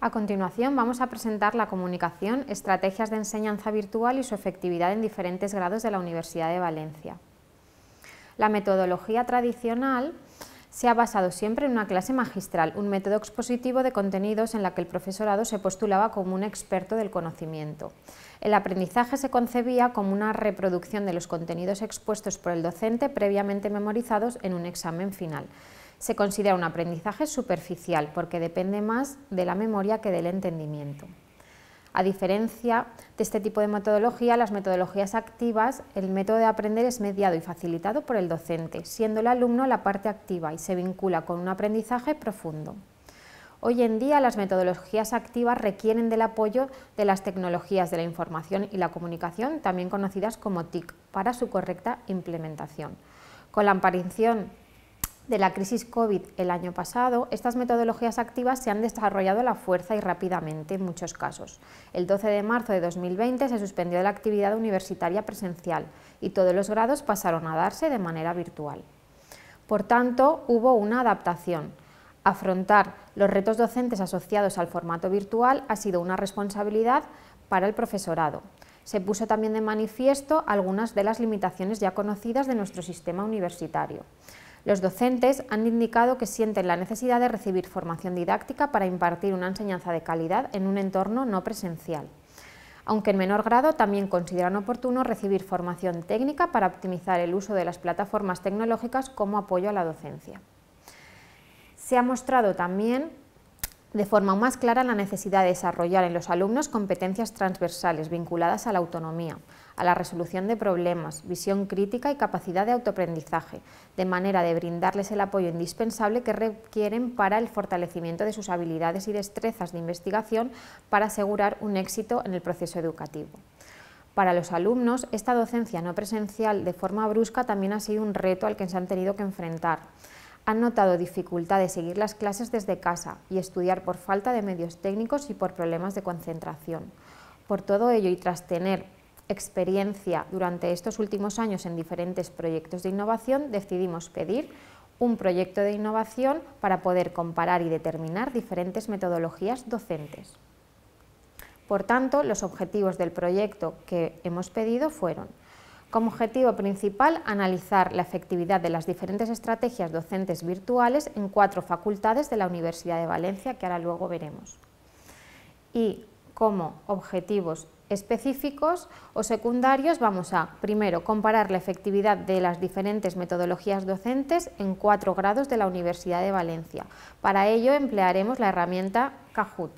A continuación vamos a presentar la comunicación, estrategias de enseñanza virtual y su efectividad en diferentes grados de la Universidad de Valencia. La metodología tradicional se ha basado siempre en una clase magistral, un método expositivo de contenidos en la que el profesorado se postulaba como un experto del conocimiento. El aprendizaje se concebía como una reproducción de los contenidos expuestos por el docente previamente memorizados en un examen final. Se considera un aprendizaje superficial porque depende más de la memoria que del entendimiento. A diferencia de este tipo de metodología, las metodologías activas, el método de aprender es mediado y facilitado por el docente, siendo el alumno la parte activa y se vincula con un aprendizaje profundo. Hoy en día las metodologías activas requieren del apoyo de las tecnologías de la información y la comunicación, también conocidas como TIC, para su correcta implementación. Con la aparición de la crisis COVID el año pasado, estas metodologías activas se han desarrollado a la fuerza y rápidamente en muchos casos. El 12 de marzo de 2020 se suspendió la actividad universitaria presencial y todos los grados pasaron a darse de manera virtual. Por tanto, hubo una adaptación. Afrontar los retos docentes asociados al formato virtual ha sido una responsabilidad para el profesorado. Se puso también de manifiesto algunas de las limitaciones ya conocidas de nuestro sistema universitario. Los docentes han indicado que sienten la necesidad de recibir formación didáctica para impartir una enseñanza de calidad en un entorno no presencial, aunque en menor grado también consideran oportuno recibir formación técnica para optimizar el uso de las plataformas tecnológicas como apoyo a la docencia. Se ha mostrado también de forma más clara la necesidad de desarrollar en los alumnos competencias transversales vinculadas a la autonomía, a la resolución de problemas, visión crítica y capacidad de autoaprendizaje, de manera de brindarles el apoyo indispensable que requieren para el fortalecimiento de sus habilidades y destrezas de investigación para asegurar un éxito en el proceso educativo. Para los alumnos, esta docencia no presencial de forma brusca también ha sido un reto al que se han tenido que enfrentar. Han notado dificultad de seguir las clases desde casa y estudiar por falta de medios técnicos y por problemas de concentración. Por todo ello, y tras tener experiencia durante estos últimos años en diferentes proyectos de innovación, decidimos pedir un proyecto de innovación para poder comparar y determinar diferentes metodologías docentes. Por tanto, los objetivos del proyecto que hemos pedido fueron, como objetivo principal, analizar la efectividad de las diferentes estrategias docentes virtuales en cuatro facultades de la Universidad de Valencia, que ahora luego veremos. Y como objetivos específicos o secundarios, vamos a, primero, comparar la efectividad de las diferentes metodologías docentes en cuatro grados de la Universidad de Valencia. Para ello emplearemos la herramienta Kahoot.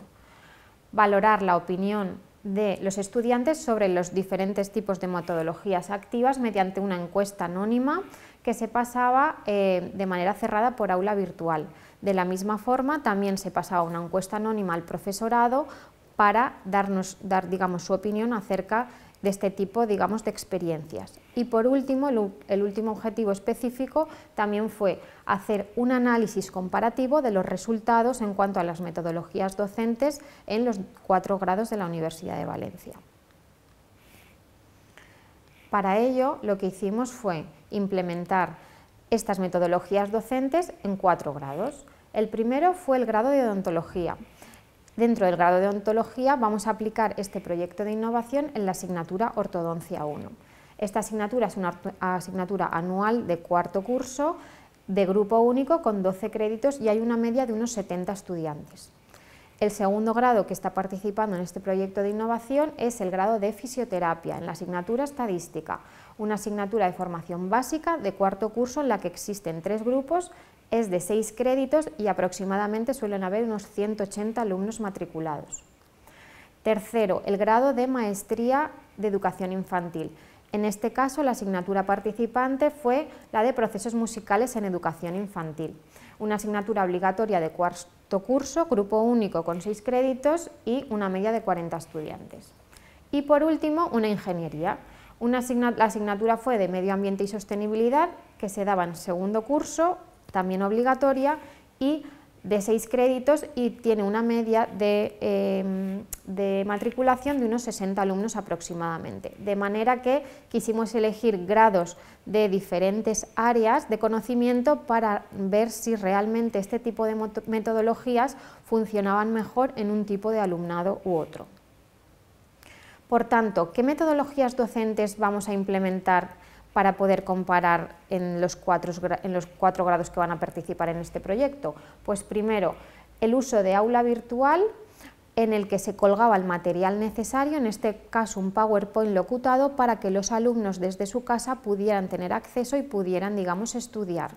Valorar la opinión de los estudiantes sobre los diferentes tipos de metodologías activas mediante una encuesta anónima que se pasaba eh, de manera cerrada por aula virtual. De la misma forma, también se pasaba una encuesta anónima al profesorado para darnos, dar su opinión acerca de este tipo de experiencias. Y por último, el, último objetivo específico también fue hacer un análisis comparativo de los resultados en cuanto a las metodologías docentes en los cuatro grados de la Universidad de Valencia. Para ello, lo que hicimos fue implementar estas metodologías docentes en cuatro grados. El primero fue el grado de odontología, Dentro del grado de ontología vamos a aplicar este proyecto de innovación en la asignatura Ortodoncia 1. Esta asignatura es una asignatura anual de cuarto curso de grupo único con 12 créditos y hay una media de unos 70 estudiantes. El segundo grado que está participando en este proyecto de innovación es el grado de fisioterapia en la asignatura estadística, una asignatura de formación básica de cuarto curso en la que existen tres grupos es de seis créditos y aproximadamente suelen haber unos 180 alumnos matriculados. Tercero, el grado de maestría de educación infantil. En este caso, la asignatura participante fue la de procesos musicales en educación infantil, una asignatura obligatoria de cuarto curso, grupo único con seis créditos y una media de 40 estudiantes. Y por último, una ingeniería. la asignatura fue de medio ambiente y sostenibilidad, que se daba en segundo curso, también obligatoria, y de seis créditos y tiene una media de, em, de, matriculación de unos 60 alumnos aproximadamente. De manera que quisimos elegir grados de diferentes áreas de conocimiento para ver si realmente este tipo de metodologías funcionaban mejor en un tipo de alumnado u otro. Por tanto, ¿qué metodologías docentes vamos a implementar para poder comparar en los, cuatro, en los cuatro grados que van a participar en este proyecto? Pues primero, el uso de aula virtual en el que se colgaba el material necesario, en este caso un PowerPoint locutado, para que los alumnos desde su casa pudieran tener acceso y pudieran, digamos, estudiar.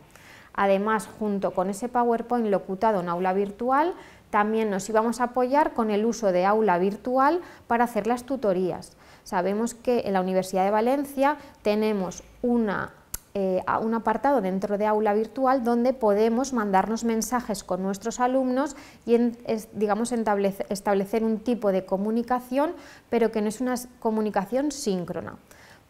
Además, junto con ese PowerPoint locutado en aula virtual, también nos íbamos a apoyar con el uso de aula virtual para hacer las tutorías. Sabemos que en la Universidad de Valencia tenemos eh, un apartado dentro de aula virtual donde podemos mandarnos mensajes con nuestros alumnos y establecer un tipo de comunicación, pero que no es una comunicación síncrona.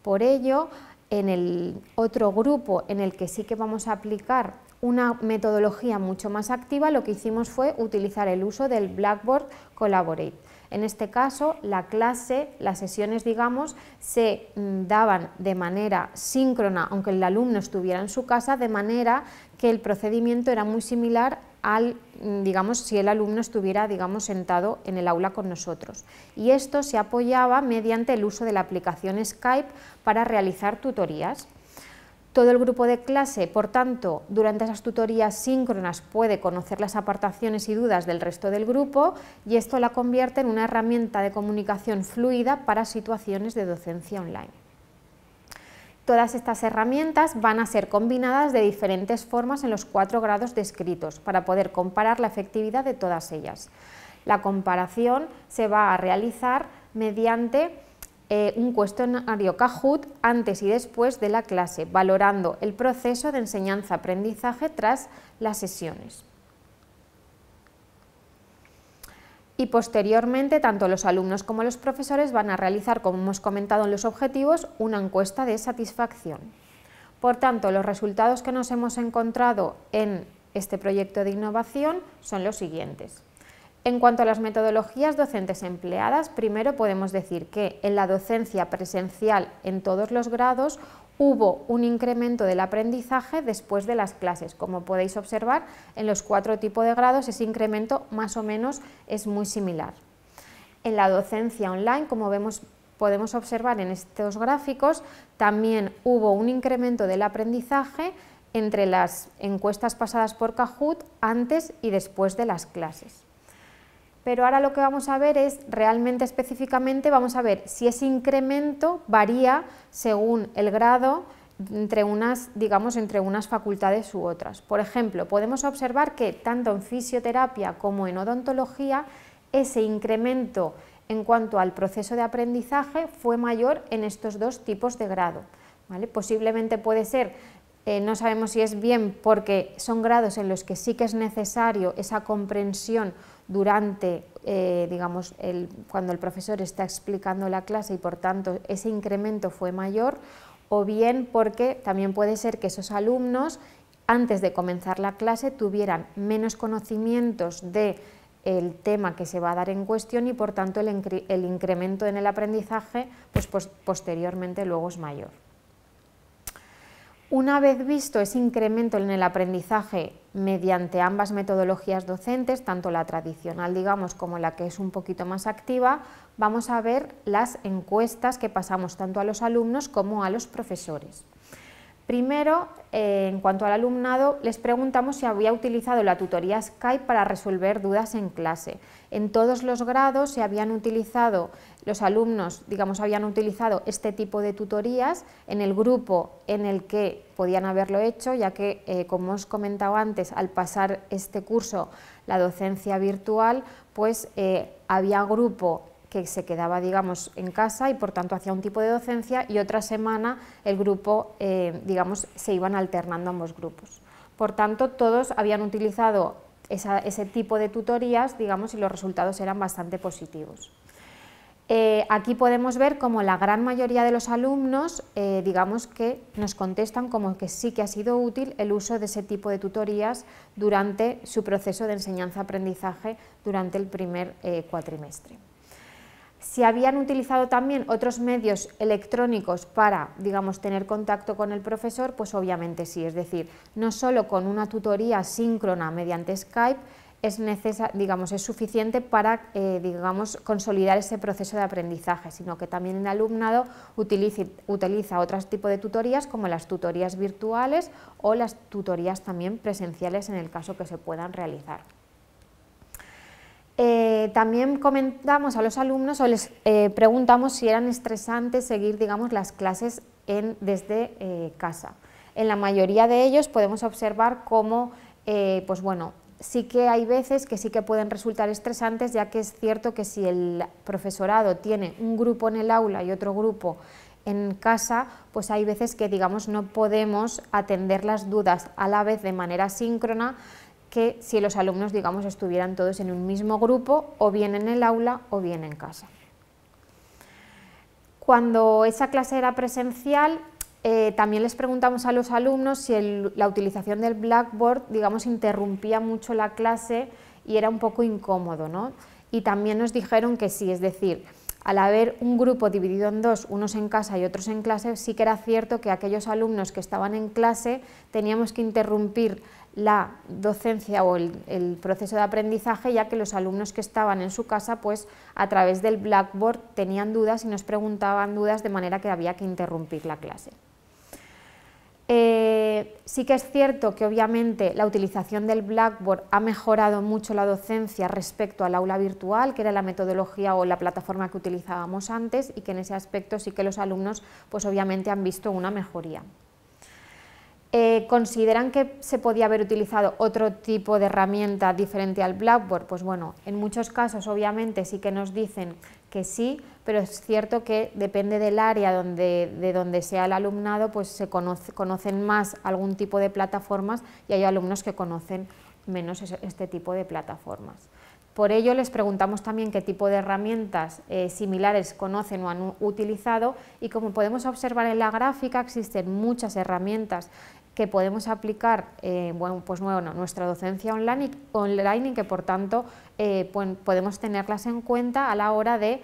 Por ello, en el otro grupo en el que sí que vamos a aplicar una metodología mucho más activa, lo que hicimos fue utilizar el uso del Blackboard Collaborate en este caso, la clase, las sesiones, digamos, se mm, daban de manera síncrona, aunque el alumno estuviera en su casa, de manera que el procedimiento era muy similar al, mm, digamos, si el alumno estuviera, digamos, sentado en el aula con nosotros. Y esto se apoyaba mediante el uso de la aplicación Skype para realizar tutorías. Todo el grupo de clase, por tanto, durante esas tutorías síncronas puede conocer las apartaciones y dudas del resto del grupo y esto la convierte en una herramienta de comunicación fluida para situaciones de docencia online. Todas estas herramientas van a ser combinadas de diferentes formas en los cuatro grados descritos para poder comparar la efectividad de todas ellas. La comparación se va a realizar mediante eh, un cuestionario Kahoot antes y después de la clase, valorando el proceso de enseñanza-aprendizaje tras las sesiones. y posteriormente tanto los alumnos como los profesores van a realizar, como hemos comentado en los objetivos, una encuesta de satisfacción. Por tanto, los resultados que nos hemos encontrado en este proyecto de innovación son los siguientes. En cuanto a las metodologías docentes empleadas, primero podemos decir que en la docencia presencial en todos los grados hubo un incremento del aprendizaje después de las clases. Como podéis observar, en los cuatro tipos de grados ese incremento más o menos es muy similar. En la docencia online, como podemos observar en estos gráficos, también hubo un incremento del aprendizaje entre las encuestas pasadas por Kahoot antes y después de las clases pero ahora lo que vamos a ver es realmente específicamente, vamos a ver si ese incremento varía según el grado entre unas, digamos, entre unas facultades u otras. Por ejemplo, podemos observar que tanto en fisioterapia como en odontología ese incremento en cuanto al proceso de aprendizaje fue mayor en estos dos tipos de grado. Posiblemente puede ser eh, no sabemos si es bien porque son grados en los que sí que es necesario esa comprensión durante, eh, digamos, cuando el profesor está explicando la clase y por tanto ese incremento fue mayor, o bien porque también puede ser que esos alumnos antes de comenzar la clase tuvieran menos conocimientos de tema que se va a dar en cuestión y por tanto el, incremento en el aprendizaje pues, posteriormente luego es mayor. Una vez visto ese incremento en el aprendizaje mediante ambas metodologías docentes, tanto la tradicional, digamos, como la que es un poquito más activa, vamos a ver las encuestas que pasamos tanto a los alumnos como a los profesores. Primero, eh, en cuanto al alumnado, les preguntamos si había utilizado la tutoría Skype para resolver dudas en clase. En todos los grados se habían utilizado los alumnos, digamos, habían utilizado este tipo de tutorías en el grupo en el que podían haberlo hecho, ya que, eh, como os comentaba antes, al pasar este curso, la docencia virtual, pues eh, había grupo que se quedaba, digamos, en casa y por tanto hacía un tipo de docencia y otra semana el grupo, eh, digamos, se iban alternando ambos grupos. Por tanto, todos habían utilizado ese tipo de tutorías, digamos, y los resultados eran bastante positivos. Eh, aquí podemos ver como la gran mayoría de los alumnos, eh, digamos que nos contestan como que sí que ha sido útil el uso de ese tipo de tutorías durante su proceso de enseñanza-aprendizaje durante el primer eh, cuatrimestre. Si habían utilizado también otros medios electrónicos para, tener contacto con el profesor, pues obviamente sí, es decir, no solo con una tutoría síncrona mediante Skype, es, digamos, es suficiente para eh, digamos, consolidar ese proceso de aprendizaje, sino que también el alumnado utiliza otros tipo de tutorías como las tutorías virtuales o las tutorías también presenciales en el caso que se puedan realizar. Eh, también comentamos a los alumnos o les eh, preguntamos si eran estresantes seguir digamos, las clases desde casa. En la mayoría de ellos podemos observar cómo pues bueno, sí que hay veces que sí que pueden resultar estresantes, ya que es cierto que si el profesorado tiene un grupo en el aula y otro grupo en casa, pues hay veces que digamos no podemos atender las dudas a la vez de manera síncrona que si los alumnos digamos estuvieran todos en un mismo grupo o bien en el aula o bien en casa. Cuando esa clase era presencial, eh, también les preguntamos a los alumnos si la utilización del Blackboard, digamos, interrumpía mucho la clase y era un poco incómodo, ¿no? Y también nos dijeron que sí, es decir, al haber un grupo dividido en dos, unos en casa y otros en clase, sí que era cierto que aquellos alumnos que estaban en clase teníamos que interrumpir la docencia o el, el, proceso de aprendizaje, ya que los alumnos que estaban en su casa, pues a través del Blackboard tenían dudas y nos preguntaban dudas de manera que había que interrumpir la clase. Eh, sí que es cierto que obviamente la utilización del Blackboard ha mejorado mucho la docencia respecto al aula virtual, que era la metodología o la plataforma que utilizábamos antes y que en ese aspecto sí que los alumnos pues obviamente han visto una mejoría. Eh, ¿Consideran que se podía haber utilizado otro tipo de herramienta diferente al Blackboard? Pues bueno, en muchos casos obviamente sí que nos dicen que sí, pero es cierto que depende del área donde, de donde sea el alumnado, pues se conocen más algún tipo de plataformas y hay alumnos que conocen menos este tipo de plataformas. Por ello les preguntamos también qué tipo de herramientas eh, similares conocen o han utilizado y como podemos observar en la gráfica existen muchas herramientas que podemos aplicar eh, bueno, pues bueno, nuestra docencia online y, que por tanto eh, podemos tenerlas en cuenta a la hora de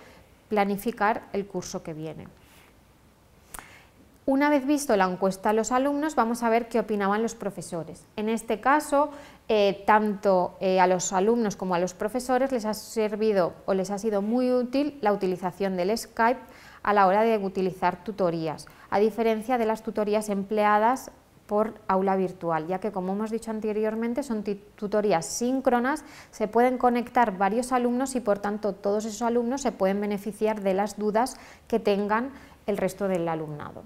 planificar el curso que viene. Una vez visto la encuesta a los alumnos, vamos a ver qué opinaban los profesores. En este caso, eh, tanto a los alumnos como a los profesores les ha servido o les ha sido muy útil la utilización del Skype a la hora de utilizar tutorías, a diferencia de las tutorías empleadas por aula virtual, ya que como hemos dicho anteriormente son tutorías síncronas, se pueden conectar varios alumnos y por tanto todos esos alumnos se pueden beneficiar de las dudas que tengan el resto del alumnado.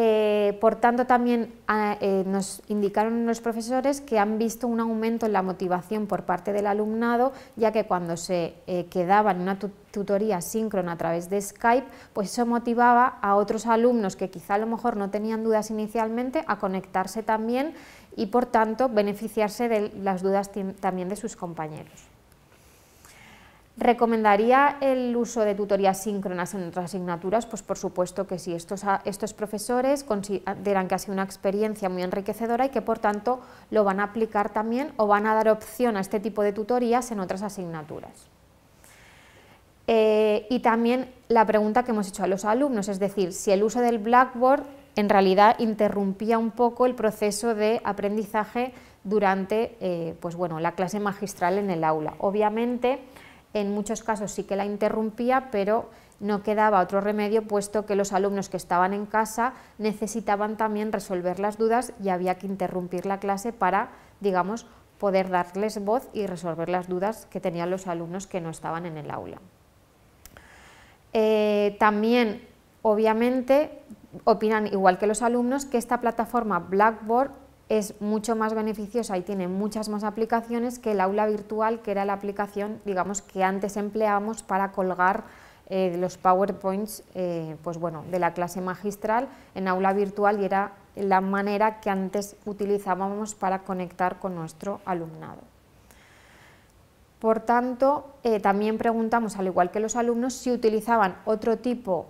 Eh, por tanto, también ah, eh, nos indicaron los profesores que han visto un aumento en la motivación por parte del alumnado, ya que cuando se eh, quedaba en una tutoría síncrona a través de Skype, pues eso motivaba a otros alumnos que quizá a lo mejor no tenían dudas inicialmente a conectarse también y por tanto beneficiarse de las dudas también de sus compañeros. ¿Recomendaría el uso de tutorías síncronas en otras asignaturas? Pues por supuesto que sí. Estos, estos profesores consideran que ha sido una experiencia muy enriquecedora y que por tanto lo van a aplicar también o van a dar opción a este tipo de tutorías en otras asignaturas. Eh, y también la pregunta que hemos hecho a los alumnos, es decir, si el uso del Blackboard en realidad interrumpía un poco el proceso de aprendizaje durante eh, pues bueno, la clase magistral en el aula. Obviamente, en muchos casos sí que la interrumpía, pero no quedaba otro remedio puesto que los alumnos que estaban en casa necesitaban también resolver las dudas y había que interrumpir la clase para, digamos, poder darles voz y resolver las dudas que tenían los alumnos que no estaban en el aula. Eh, también, obviamente, opinan igual que los alumnos que esta plataforma Blackboard es mucho más beneficiosa y tiene muchas más aplicaciones que el aula virtual, que era la aplicación digamos, que antes empleábamos para colgar eh, los PowerPoints eh, pues bueno, de la clase magistral en aula virtual y era la manera que antes utilizábamos para conectar con nuestro alumnado. Por tanto, eh, también preguntamos, al igual que los alumnos, si utilizaban otro tipo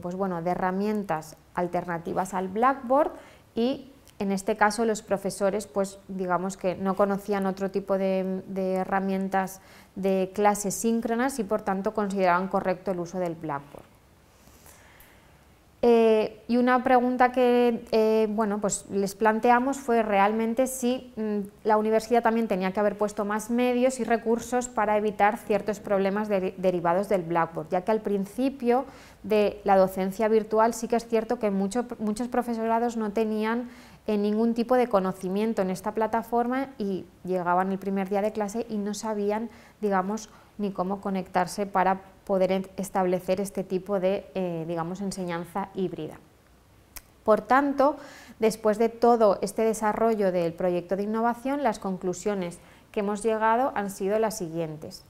pues bueno, de herramientas alternativas al Blackboard y en este caso los profesores, pues digamos que no conocían otro tipo de, herramientas de clases síncronas y por tanto consideraban correcto el uso del Blackboard. Eh, y una pregunta que eh, pues les planteamos fue realmente si mm, la universidad también tenía que haber puesto más medios y recursos para evitar ciertos problemas derivados del Blackboard, ya que al principio de la docencia virtual sí que es cierto que muchos profesorados no tenían en ningún tipo de conocimiento en esta plataforma y llegaban el primer día de clase y no sabían, digamos, ni cómo conectarse para poder establecer este tipo de, eh, digamos, enseñanza híbrida. Por tanto, después de todo este desarrollo del proyecto de innovación, las conclusiones que hemos llegado han sido las siguientes.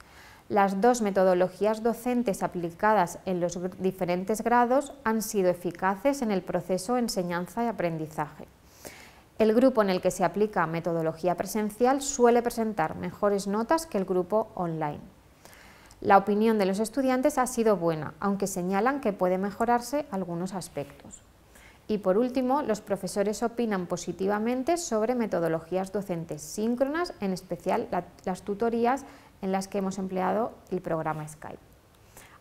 Las dos metodologías docentes aplicadas en los diferentes grados han sido eficaces en el proceso enseñanza y aprendizaje. El grupo en el que se aplica metodología presencial suele presentar mejores notas que el grupo online. La opinión de los estudiantes ha sido buena, aunque señalan que puede mejorarse algunos aspectos. Y por último, los profesores opinan positivamente sobre metodologías docentes síncronas, en especial las tutorías en las que hemos empleado el programa Skype.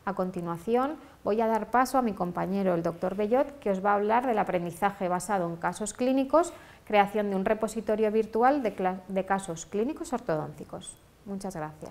A continuación, voy a dar paso a mi compañero, el doctor Bellot, que os va a hablar del aprendizaje basado en casos clínicos creación de un repositorio virtual de, casos clínicos ortodónticos. Muchas gracias.